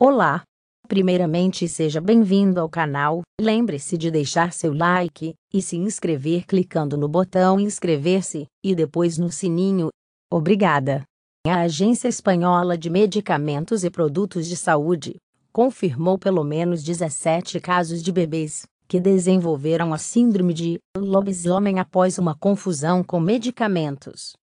Olá! Primeiramente, seja bem-vindo ao canal. Lembre-se de deixar seu like e se inscrever clicando no botão inscrever-se e depois no sininho. Obrigada! A Agência Espanhola de Medicamentos e Produtos de Saúde confirmou pelo menos 17 casos de bebês que desenvolveram a síndrome de lobisomem após uma confusão com medicamentos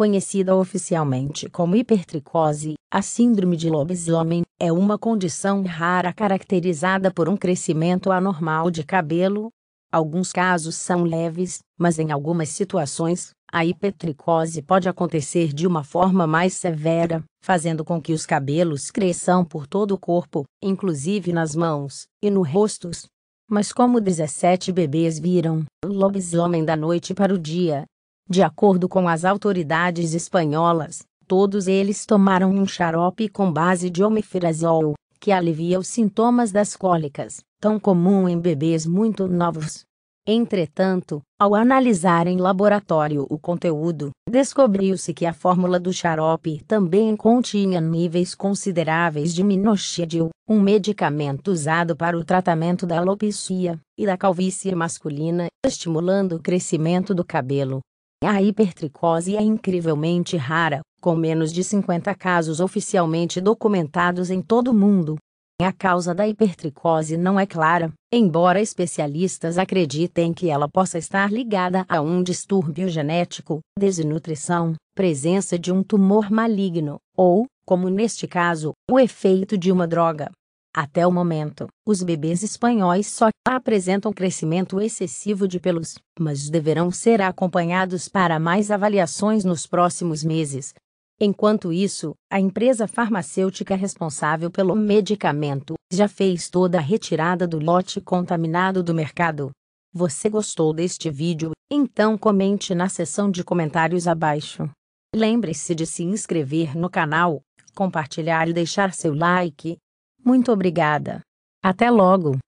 conhecida oficialmente como hipertricose, a síndrome de lobisomem, é uma condição rara caracterizada por um crescimento anormal de cabelo. Alguns casos são leves, mas em algumas situações, a hipertricose pode acontecer de uma forma mais severa, fazendo com que os cabelos cresçam por todo o corpo, inclusive nas mãos e no rostos. Mas como 17 bebês viram o lobisomem da noite para o dia, de acordo com as autoridades espanholas, todos eles tomaram um xarope com base de omeprazol, que alivia os sintomas das cólicas, tão comum em bebês muito novos. Entretanto, ao analisar em laboratório o conteúdo, descobriu-se que a fórmula do xarope também continha níveis consideráveis de minoxidil, um medicamento usado para o tratamento da alopecia e da calvície masculina, estimulando o crescimento do cabelo, a hipertricose é incrivelmente rara, com menos de 50 casos oficialmente documentados em todo o mundo. A causa da hipertricose não é clara, embora especialistas acreditem que ela possa estar ligada a um distúrbio genético, desnutrição, presença de um tumor maligno ou, como neste caso, o efeito de uma droga. Até o momento, os bebês espanhóis só apresentam crescimento excessivo de pelos, mas deverão ser acompanhados para mais avaliações nos próximos meses. Enquanto isso, a empresa farmacêutica responsável pelo medicamento já fez toda a retirada do lote contaminado do mercado. Você gostou deste vídeo? Então comente na seção de comentários abaixo. Lembre-se de se inscrever no canal, compartilhar e deixar seu like. Muito obrigada. Até logo!